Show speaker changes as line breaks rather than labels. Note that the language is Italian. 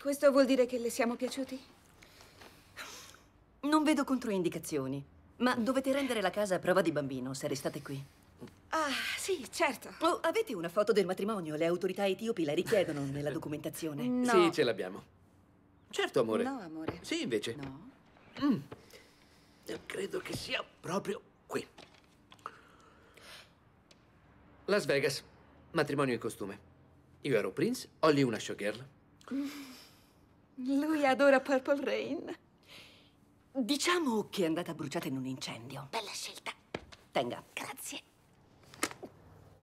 Questo vuol dire che le siamo piaciuti?
Non vedo controindicazioni, ma dovete rendere la casa a prova di bambino se restate qui. Ah, sì, certo. Oh, avete una foto del matrimonio? Le autorità etiopi la richiedono nella documentazione. No. Sì, ce
l'abbiamo.
Certo, amore. No, amore.
Sì, invece. No.
Mm. Credo che sia
proprio qui. Las Vegas, matrimonio in costume. Io ero Prince, Ollie una showgirl.
Mm.
adora Purple Rain. Diciamo che è andata bruciata in un incendio. Bella scelta. Tenga.